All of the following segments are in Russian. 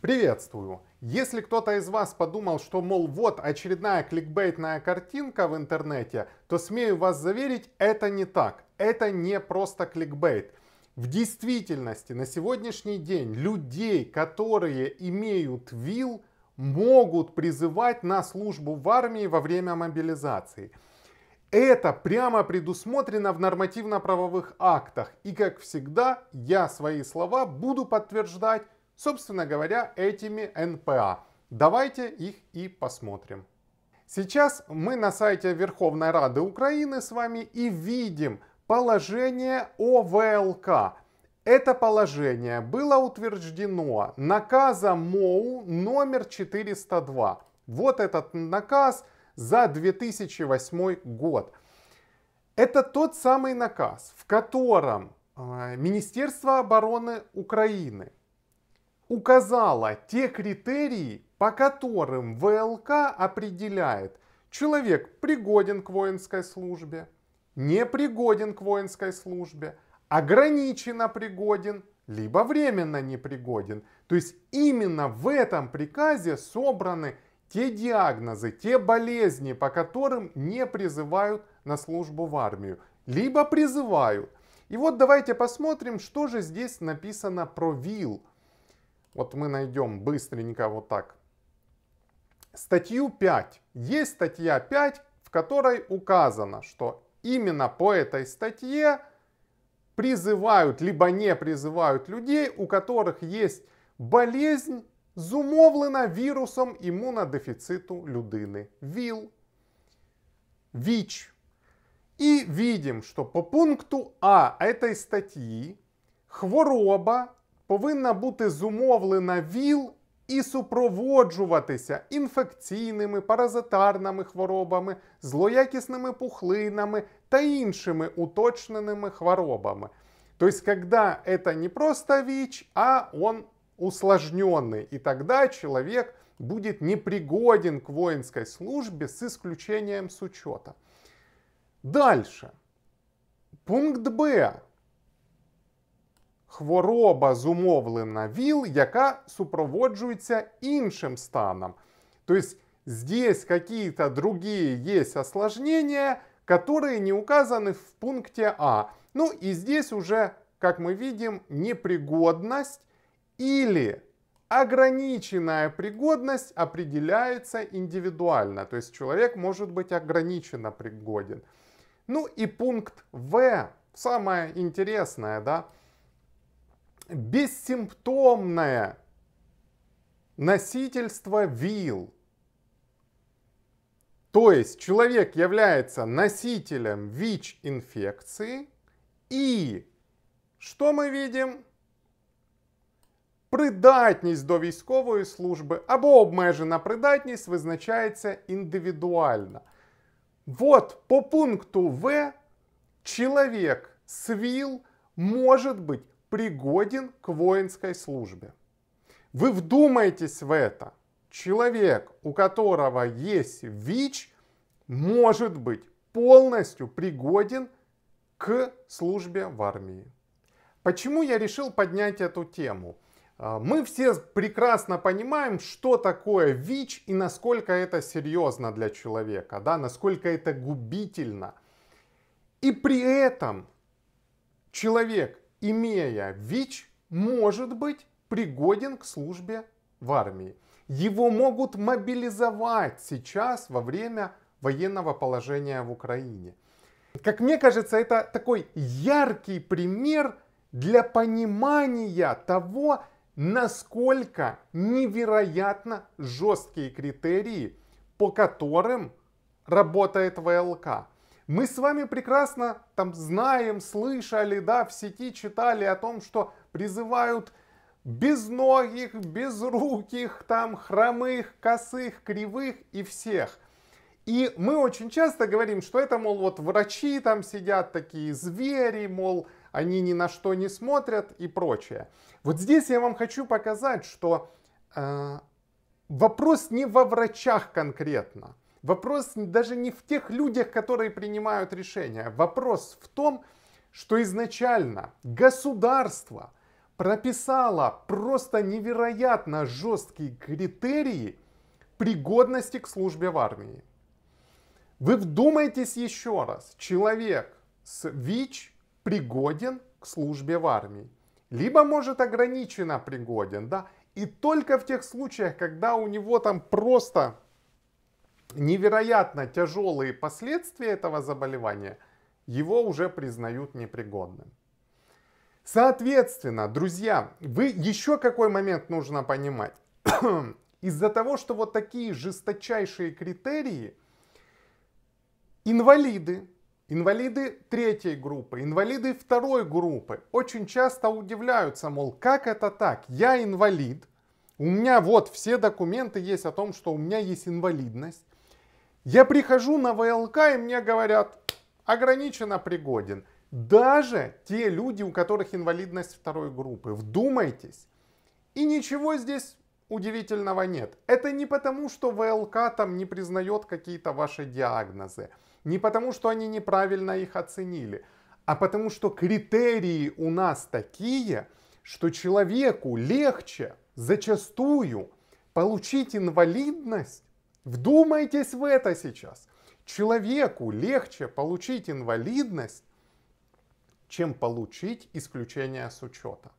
Приветствую! Если кто-то из вас подумал, что, мол, вот очередная кликбейтная картинка в интернете, то смею вас заверить, это не так. Это не просто кликбейт. В действительности на сегодняшний день людей, которые имеют ВИЛ, могут призывать на службу в армии во время мобилизации. Это прямо предусмотрено в нормативно-правовых актах. И как всегда, я свои слова буду подтверждать собственно говоря, этими НПА. Давайте их и посмотрим. Сейчас мы на сайте Верховной Рады Украины с вами и видим положение о ВЛК. Это положение было утверждено наказом МОУ номер 402. Вот этот наказ за 2008 год. Это тот самый наказ, в котором э, Министерство обороны Украины указала те критерии, по которым ВЛК определяет, человек пригоден к воинской службе, не пригоден к воинской службе, ограниченно пригоден, либо временно непригоден. То есть именно в этом приказе собраны те диагнозы, те болезни, по которым не призывают на службу в армию, либо призывают. И вот давайте посмотрим, что же здесь написано про ВИЛ – вот мы найдем быстренько вот так. Статью 5. Есть статья 5, в которой указано, что именно по этой статье призывают, либо не призывают людей, у которых есть болезнь, зумовлена вирусом иммунодефициту людини (ВИЛ, ВИЧ. И видим, что по пункту А этой статьи хвороба повинна бути зумовлена ВІЛ і супроводжуватися інфекційними паразитарними хворобами, злоякісними пухлинами та іншими уточненими хворобами. То есть, когда это не просто ВИЧ, а он усложненный, и тогда человек будет непригоден к воинской службе с исключением с учета. Дальше. Пункт Б хвороба зумовлена ВІЛ, яка супроводжується іншим станом. Тобто, здесь какие-то другие есть осложнения, которые не указаны в пункте А. Ну и здесь уже, как мы видим, непригодность или ограниченная пригодность определяется индивидуально. То есть человек может быть ограниченно пригоден. Ну и пункт В, самое интересное, да, бессимптомное носительство ВИЛ. То есть человек является носителем ВИЧ-инфекции и что мы видим? Придатність до військової служби або обмежена придатність визначається індивідуально. Вот по пункту В человек с ВИЛ может быть пригоден к воинской службе. Вы вдумайтесь в это. Человек, у которого есть ВИЧ, может быть полностью пригоден к службе в армии. Почему я решил поднять эту тему? А, мы все прекрасно понимаем, что такое ВИЧ и насколько это серьезно для человека, да, насколько это губительно. И при этом человек имея ВИЧ, может быть пригоден к службе в армии. Его могут мобилизовать сейчас во время военного положения в Украине. Как мне кажется, это такой яркий пример для понимания того, насколько невероятно жесткие критерии, по которым работает ВЛК. Мы с вами прекрасно там знаем, слышали, да, в сети читали о том, что призывают безногих, безруких, там, хромых, косых, кривых и всех. И мы очень часто говорим, что это, мол, вот врачи там сидят такие звери, мол, они ни на что не смотрят и прочее. Вот здесь я вам хочу показать, что э, вопрос не во врачах конкретно. Вопрос даже не в тех людях, которые принимают решения. Вопрос в том, что изначально государство прописало просто невероятно жесткие критерии пригодности к службе в армии. Вы вдумайтесь еще раз, человек с ВИЧ пригоден к службе в армии, либо может ограниченно пригоден, да, и только в тех случаях, когда у него там просто невероятно тяжелые последствия этого заболевания, его уже признают непригодным. Соответственно, друзья, вы еще какой момент нужно понимать. Из-за того, что вот такие жесточайшие критерии, инвалиды, инвалиды третьей группы, инвалиды второй группы очень часто удивляются, мол, как это так? Я инвалид, у меня вот все документы есть о том, что у меня есть инвалидность. Я прихожу на ВЛК и мне говорят, ограниченно пригоден. Даже те люди, у которых инвалидность второй группы. Вдумайтесь. И ничего здесь удивительного нет. Это не потому, что ВЛК там не признает какие-то ваши диагнозы. Не потому, что они неправильно их оценили. А потому, что критерии у нас такие, что человеку легче зачастую получить инвалидность, Вдумайтесь в это сейчас. Человеку легче получить инвалидность, чем получить исключение с учета.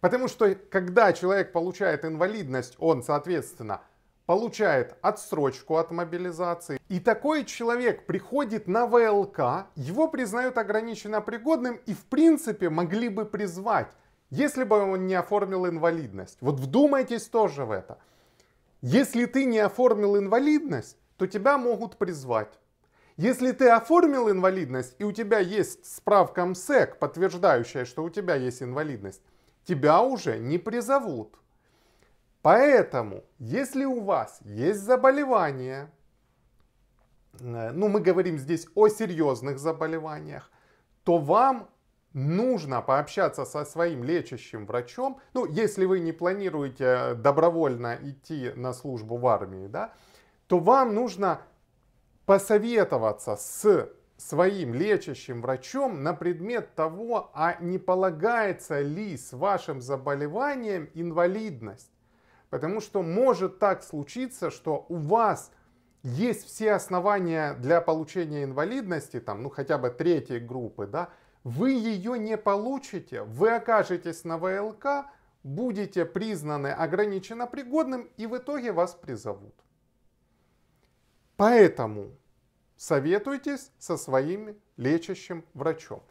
Потому что когда человек получает инвалидность, он, соответственно, получает отсрочку от мобилизации. И такой человек приходит на ВЛК, его признают ограниченно пригодным и в принципе могли бы призвать, если бы он не оформил инвалидность. Вот вдумайтесь тоже в это. Если ты не оформил инвалидность, то тебя могут призвать. Если ты оформил инвалидность и у тебя есть справка МСЭК, подтверждающая, что у тебя есть инвалидность, тебя уже не призовут. Поэтому, если у вас есть заболевание, э, ну мы говорим здесь о серьезных заболеваниях, то вам нужно пообщаться со своим лечащим врачом, ну, если вы не планируете э, добровольно идти на службу в армии, да, то вам нужно посоветоваться с своим лечащим врачом на предмет того, а не полагается ли с вашим заболеванием инвалидность. Потому что может так случиться, что у вас есть все основания для получения инвалидности, там, ну хотя бы третьей группы, да, вы ее не получите, вы окажетесь на ВЛК, будете признаны ограниченно пригодным и в итоге вас призовут. Поэтому советуйтесь со своим лечащим врачом.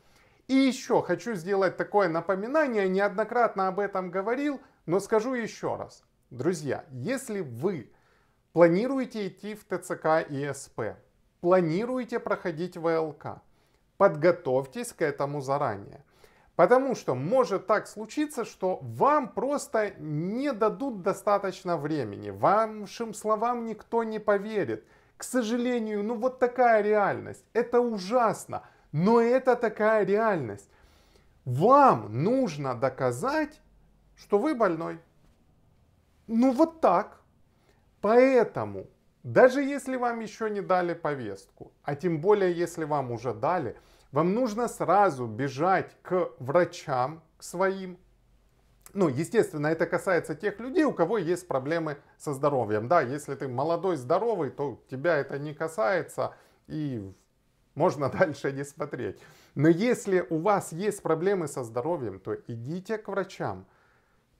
И еще хочу сделать такое напоминание, неоднократно об этом говорил, но скажу еще раз. Друзья, если вы планируете идти в ТЦК и СП, планируете проходить ВЛК – подготовьтесь к этому заранее. Потому что может так случиться, что вам просто не дадут достаточно времени, вашим словам никто не поверит. К сожалению, ну вот такая реальность. Это ужасно, но это такая реальность. Вам нужно доказать, что вы больной. Ну вот так. Поэтому даже если вам еще не дали повестку, а тем более если вам уже дали, вам нужно сразу бежать к врачам, к своим. Ну, естественно, это касается тех людей, у кого есть проблемы со здоровьем. Да, если ты молодой, здоровый, то тебя это не касается и можно дальше не смотреть. Но если у вас есть проблемы со здоровьем, то идите к врачам –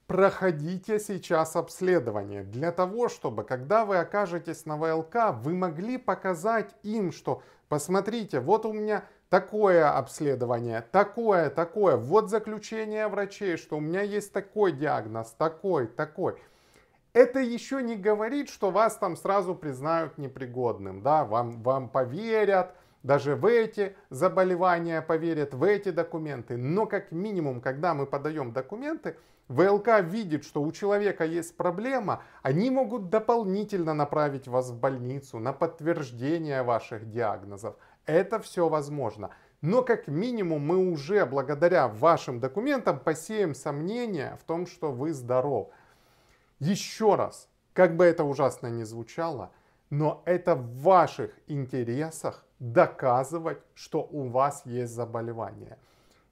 проходите сейчас обследование для того, чтобы когда вы окажетесь на ВЛК, вы могли показать им, что посмотрите, вот у меня такое обследование, такое, такое, вот заключение врачей, что у меня есть такой диагноз, такой, такой. Это еще не говорит, что вас там сразу признают непригодным, да, вам, вам поверят, даже в эти заболевания поверят, в эти документы. Но как минимум, когда мы подаем документы, ВЛК видит, что у человека есть проблема, они могут дополнительно направить вас в больницу на подтверждение ваших диагнозов. Это все возможно. Но как минимум мы уже благодаря вашим документам посеем сомнения в том, что вы здоров. Еще раз, как бы это ужасно ни звучало, но это в ваших интересах доказывать, что у вас есть заболевание.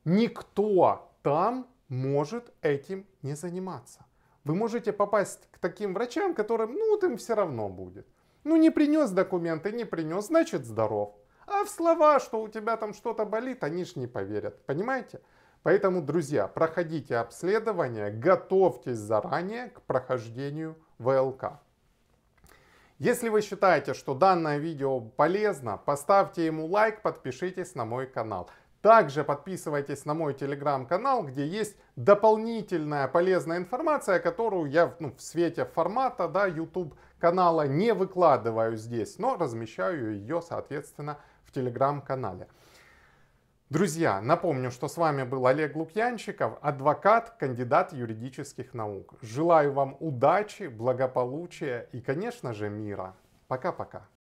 Никто там может этим не заниматься. Вы можете попасть к таким врачам, которым, ну, вот им все равно будет. Ну, не принес документы, не принес, значит здоров. А в слова, что у тебя там что-то болит, они ж не поверят, понимаете? Поэтому, друзья, проходите обследование, готовьтесь заранее к прохождению ВЛК. Если вы считаете, что данное видео полезно, поставьте ему лайк, подпишитесь на мой канал. Также подписывайтесь на мой телеграм-канал, где есть дополнительная полезная информация, которую я ну, в свете формата да, YouTube канала не выкладываю здесь, но размещаю ее, соответственно, в телеграм-канале. Друзья, напомню, что с вами был Олег Лукьянчиков, адвокат, кандидат юридических наук. Желаю вам удачи, благополучия и, конечно же, мира. Пока-пока.